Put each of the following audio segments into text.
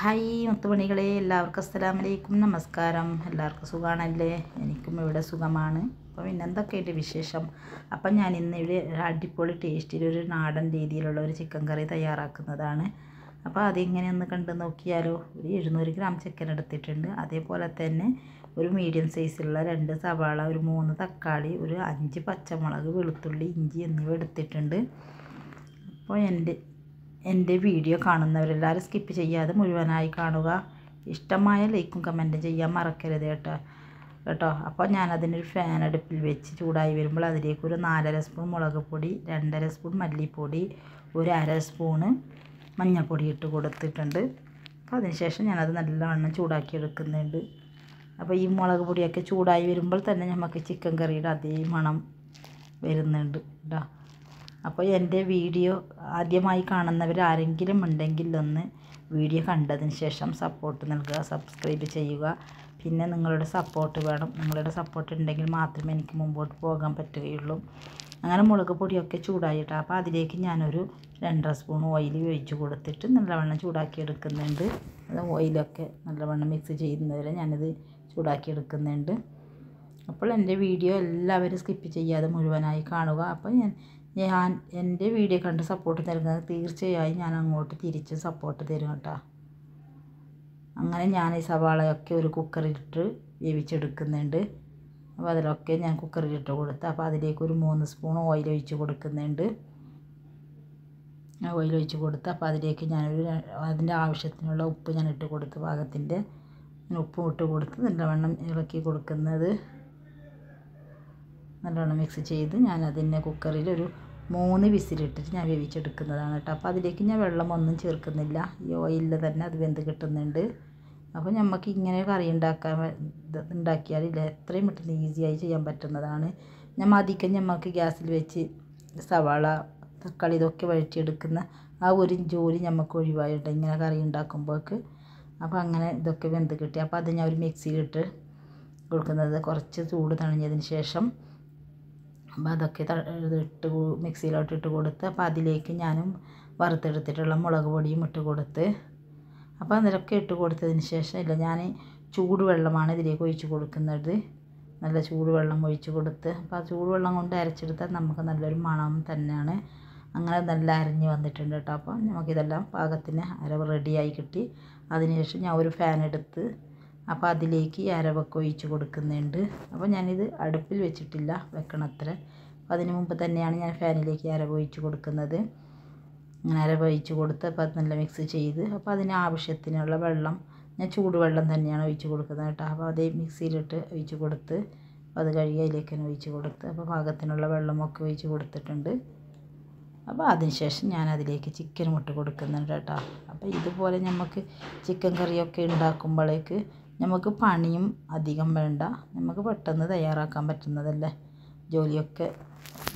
hi മുത്തുമണികളെ എല്ലാവർക്കും അസ്സലാം വലൈക്കും നമസ്കാരം എല്ലാവർക്കും സുഖമാണല്ലേ എനിക്കും ഇവിടെ സുഖമാണ് അപ്പോൾ പിന്നെ എന്തൊക്കെയായിട്ട് വിശേഷം അപ്പം ഞാൻ ഇന്ന് ഇവിടെ അടിപൊളി ടേസ്റ്റിലൊരു നാടൻ രീതിയിലുള്ള ഒരു ചിക്കൻ കറി തയ്യാറാക്കുന്നതാണ് അപ്പോൾ അതെങ്ങനെയൊന്ന് ഒന്ന് കണ്ടു നോക്കിയാലോ ഒരു എഴുന്നൂറ് ഗ്രാം ചിക്കൻ എടുത്തിട്ടുണ്ട് അതേപോലെ തന്നെ ഒരു മീഡിയം സൈസിലുള്ള രണ്ട് സവാള ഒരു മൂന്ന് തക്കാളി ഒരു അഞ്ച് പച്ചമുളക് വെളുത്തുള്ളി ഇഞ്ചി എന്നിവ എടുത്തിട്ടുണ്ട് അപ്പോൾ എൻ്റെ എൻ്റെ വീഡിയോ കാണുന്നവരെല്ലാവരും സ്കിപ്പ് ചെയ്യാതെ മുഴുവനായി കാണുക ഇഷ്ടമായ ലൈക്കും കമൻറ്റും ചെയ്യാൻ മറക്കരുത് കേട്ടോ കേട്ടോ അപ്പോൾ ഞാനതിനൊരു ഫാൻ അടുപ്പിൽ വെച്ച് ചൂടായി വരുമ്പോൾ അതിലേക്ക് ഒരു നാലര സ്പൂൺ മുളക് പൊടി രണ്ടര സ്പൂൺ മല്ലിപ്പൊടി ഒരു അര സ്പൂണ് മഞ്ഞൾപ്പൊടി ഇട്ട് കൊടുത്തിട്ടുണ്ട് അപ്പോൾ അതിനുശേഷം ഞാനത് നല്ലവണ്ണം ചൂടാക്കി എടുക്കുന്നുണ്ട് അപ്പോൾ ഈ മുളക് പൊടിയൊക്കെ ചൂടായി വരുമ്പോൾ തന്നെ നമുക്ക് ചിക്കൻ കറിയുടെ അതേ മണം വരുന്നുണ്ട് കേട്ടോ അപ്പോൾ എൻ്റെ വീഡിയോ ആദ്യമായി കാണുന്നവർ ആരെങ്കിലും ഉണ്ടെങ്കിൽ ഒന്ന് വീഡിയോ കണ്ടതിന് ശേഷം സപ്പോർട്ട് നൽകുക സബ്സ്ക്രൈബ് ചെയ്യുക പിന്നെ നിങ്ങളുടെ സപ്പോർട്ട് വേണം നിങ്ങളുടെ സപ്പോർട്ട് ഉണ്ടെങ്കിൽ മാത്രമേ എനിക്ക് മുമ്പോട്ട് പോകാൻ പറ്റുകയുള്ളൂ അങ്ങനെ മുളക് പൊടിയൊക്കെ ചൂടായിട്ട് അപ്പോൾ അതിലേക്ക് ഞാനൊരു രണ്ടര സ്പൂൺ ഓയിൽ ഒഴിച്ച് കൊടുത്തിട്ട് നല്ലവണ്ണം ചൂടാക്കി എടുക്കുന്നുണ്ട് അത് ഓയിലൊക്കെ നല്ലവണ്ണം മിക്സ് ചെയ്യുന്നവരെ ഞാനിത് ചൂടാക്കി എടുക്കുന്നുണ്ട് അപ്പോൾ എൻ്റെ വീഡിയോ എല്ലാവരും സ്കിപ്പ് ചെയ്യാതെ മുഴുവനായി കാണുക അപ്പോൾ ഞാൻ ഞാൻ എൻ്റെ വീഡിയോ കണ്ട് സപ്പോർട്ട് നൽകുന്നത് തീർച്ചയായും ഞാൻ അങ്ങോട്ട് തിരിച്ച് സപ്പോർട്ട് തരും കേട്ടോ അങ്ങനെ ഞാൻ ഈ സവാളയൊക്കെ ഒരു കുക്കറിലിട്ട് വേവിച്ചെടുക്കുന്നുണ്ട് അപ്പോൾ അതിലൊക്കെ ഞാൻ കുക്കറിലിട്ട് കൊടുത്ത് അപ്പോൾ അതിലേക്ക് ഒരു മൂന്ന് സ്പൂൺ ഓയിൽ ഒഴിച്ച് കൊടുക്കുന്നുണ്ട് ഓയിൽ ഒഴിച്ച് കൊടുത്ത് അപ്പോൾ അതിലേക്ക് ഞാനൊരു അതിൻ്റെ ആവശ്യത്തിനുള്ള ഉപ്പ് ഞാൻ ഇട്ട് കൊടുത്ത് പാകത്തിൻ്റെ ഉപ്പും ഇട്ട് കൊടുത്ത് നല്ലവണ്ണം ഇളക്കി കൊടുക്കുന്നത് നല്ലോണം മിക്സ് ചെയ്ത് ഞാൻ അതിനെ കുക്കറിൽ ഒരു മൂന്ന് വിസിലിട്ടിട്ട് ഞാൻ വേവിച്ചെടുക്കുന്നതാണ് കേട്ടോ അപ്പോൾ അതിലേക്ക് ഞാൻ വെള്ളമൊന്നും ചേർക്കുന്നില്ല ഈ ഓയിലിൽ തന്നെ അത് വെന്ത് കിട്ടുന്നുണ്ട് അപ്പോൾ നമുക്ക് ഇങ്ങനെ കറി ഉണ്ടാക്കാൻ ഉണ്ടാക്കിയാൽ എത്രയും പെട്ടെന്ന് ഈസിയായി ചെയ്യാൻ പറ്റുന്നതാണ് നമ്മൾ അധികം നമുക്ക് ഗ്യാസിൽ വെച്ച് സവാള തക്കാളി ഇതൊക്കെ വഴറ്റിയെടുക്കുന്ന ആ ഒരു ജോലി നമുക്ക് ഒഴിവായിട്ട് ഇങ്ങനെ കറി ഉണ്ടാക്കുമ്പോൾക്ക് അപ്പോൾ അങ്ങനെ ഇതൊക്കെ വെന്ത് കിട്ടി അപ്പോൾ അത് ഞാൻ ഒരു മിക്സിയിലിട്ട് കൊടുക്കുന്നത് കുറച്ച് ചൂട് തണിഞ്ഞതിന് ശേഷം അപ്പോൾ അതൊക്കെ ഇട്ട് മിക്സിയിലോട്ട് ഇട്ട് കൊടുത്ത് അപ്പോൾ അതിലേക്ക് ഞാനും വറുത്തെടുത്തിട്ടുള്ള മുളക് പൊടിയും ഇട്ട് കൊടുത്ത് അപ്പോൾ അതിലൊക്കെ ഇട്ട് കൊടുത്തതിന് ശേഷം ഇല്ല ഞാൻ ചൂടുവെള്ളമാണ് ഇതിലേക്ക് ഒഴിച്ച് കൊടുക്കുന്നത് നല്ല ചൂടുവെള്ളം ഒഴിച്ച് കൊടുത്ത് അപ്പോൾ ആ ചൂടുവെള്ളം കൊണ്ട് അരച്ചെടുത്താൽ നമുക്ക് നല്ലൊരു മണം തന്നെയാണ് അങ്ങനെ നല്ല അരഞ്ഞ് വന്നിട്ടുണ്ട് കേട്ടോ അപ്പോൾ നമുക്കിതെല്ലാം പാകത്തിന് അര റെഡിയായി കിട്ടി അതിനുശേഷം ഞാൻ ഒരു ഫാൻ എടുത്ത് അപ്പോൾ അതിലേക്ക് അരവൊക്കെ ഒഴിച്ച് കൊടുക്കുന്നുണ്ട് അപ്പോൾ ഞാനിത് അടുപ്പിൽ വെച്ചിട്ടില്ല വെക്കണത്ര അപ്പോൾ അതിന് മുമ്പ് തന്നെയാണ് ഞാൻ ഫാനിലേക്ക് അരവ് ഒഴിച്ച് കൊടുക്കുന്നത് ഇങ്ങനെ അരവ് ഒഴിച്ച് കൊടുത്ത് അപ്പോൾ അത് നല്ല മിക്സ് ചെയ്ത് അപ്പോൾ അതിന് ആവശ്യത്തിനുള്ള വെള്ളം ഞാൻ ചൂടുവെള്ളം തന്നെയാണ് ഒഴിച്ച് കൊടുക്കുന്നത് കേട്ടോ അപ്പോൾ അതേ മിക്സിയിലിട്ട് ഒഴിച്ച് കൊടുത്ത് അപ്പോൾ അത് കഴുകി അതിലേക്ക് തന്നെ ഒഴിച്ച് കൊടുത്ത് അപ്പോൾ പാകത്തിനുള്ള വെള്ളമൊക്കെ ഒഴിച്ച് കൊടുത്തിട്ടുണ്ട് അപ്പോൾ അതിനുശേഷം ഞാൻ അതിലേക്ക് ചിക്കൻ മുട്ട കൊടുക്കുന്നുണ്ട് കേട്ടോ അപ്പോൾ ഇതുപോലെ നമുക്ക് ചിക്കൻ കറിയൊക്കെ ഉണ്ടാക്കുമ്പോഴേക്ക് നമുക്ക് പണിയും അധികം വേണ്ട നമുക്ക് പെട്ടെന്ന് തയ്യാറാക്കാൻ പറ്റുന്നതല്ലേ ജോലിയൊക്കെ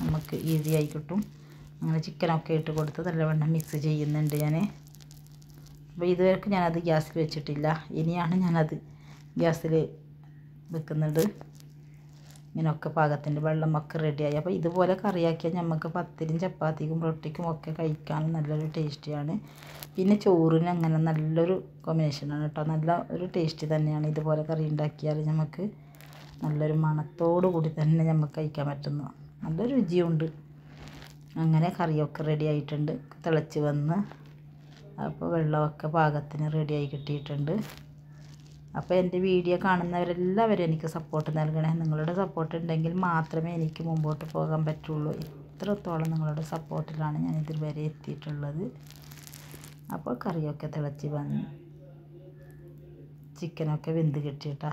നമുക്ക് ഈസി ആയി കിട്ടും അങ്ങനെ ചിക്കനൊക്കെ ഇട്ട് കൊടുത്ത് നല്ലവണ്ണം മിക്സ് ചെയ്യുന്നുണ്ട് ഞാൻ അപ്പോൾ ഇതുവരെക്കും ഞാനത് ഗ്യാസിൽ വെച്ചിട്ടില്ല ഇനിയാണ് ഞാനത് ഗ്യാസിൽ വെക്കുന്നത് ഇങ്ങനെയൊക്കെ പാകത്തിൻ്റെ വെള്ളമൊക്കെ റെഡിയായി അപ്പോൾ ഇതുപോലെ കറിയാക്കിയാൽ നമുക്ക് പത്തിരിയും ചപ്പാത്തിക്കും റൊട്ടിക്കും ഒക്കെ കഴിക്കാൻ നല്ലൊരു ടേസ്റ്റിയാണ് പിന്നെ ചോറിന് അങ്ങനെ നല്ലൊരു കോമ്പിനേഷനാണ് കേട്ടോ നല്ല ഒരു ടേസ്റ്റ് തന്നെയാണ് ഇതുപോലെ കറി ഉണ്ടാക്കിയാൽ നമുക്ക് നല്ലൊരു മണത്തോടു കൂടി തന്നെ നമുക്ക് കഴിക്കാൻ പറ്റുന്നു നല്ല രുചിയുണ്ട് അങ്ങനെ കറിയൊക്കെ റെഡി ആയിട്ടുണ്ട് തിളച്ച് വന്ന് അപ്പോൾ വെള്ളമൊക്കെ പാകത്തിന് റെഡിയായി കിട്ടിയിട്ടുണ്ട് അപ്പോൾ എൻ്റെ വീഡിയോ കാണുന്നവരെല്ലാവരും എനിക്ക് സപ്പോർട്ട് നൽകണേ നിങ്ങളുടെ സപ്പോർട്ട് ഉണ്ടെങ്കിൽ മാത്രമേ എനിക്ക് മുമ്പോട്ട് പോകാൻ പറ്റുള്ളൂ ഇത്രത്തോളം നിങ്ങളുടെ സപ്പോർട്ടിലാണ് ഞാൻ ഇതുവരെ എത്തിയിട്ടുള്ളത് അപ്പോൾ കറിയൊക്കെ തിളച്ച് വന്ന് ചിക്കനൊക്കെ വെന്ത് കിട്ടിയിട്ടാ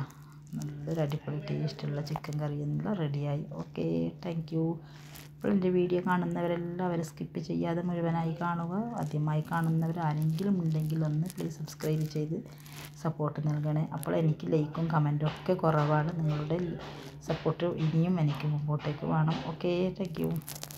നല്ലൊരു അടിപൊളി ടേസ്റ്റുള്ള ചിക്കൻ കറി എന്നുള്ള റെഡിയായി ഓക്കെ താങ്ക് അപ്പോൾ എൻ്റെ വീഡിയോ കാണുന്നവരെല്ലാവരും സ്കിപ്പ് ചെയ്യാതെ മുഴുവനായി കാണുക ആദ്യമായി കാണുന്നവർ ആരെങ്കിലും ഉണ്ടെങ്കിൽ ഒന്ന് പ്ലീസ് സബ്സ്ക്രൈബ് ചെയ്ത് സപ്പോർട്ട് നൽകണേ അപ്പോൾ എനിക്ക് ലൈക്കും കമൻറ്റും ഒക്കെ കുറവാണ് നിങ്ങളുടെ സപ്പോർട്ട് ഇനിയും എനിക്ക് മുമ്പോട്ടേക്ക് വേണം ഓക്കെ താങ്ക്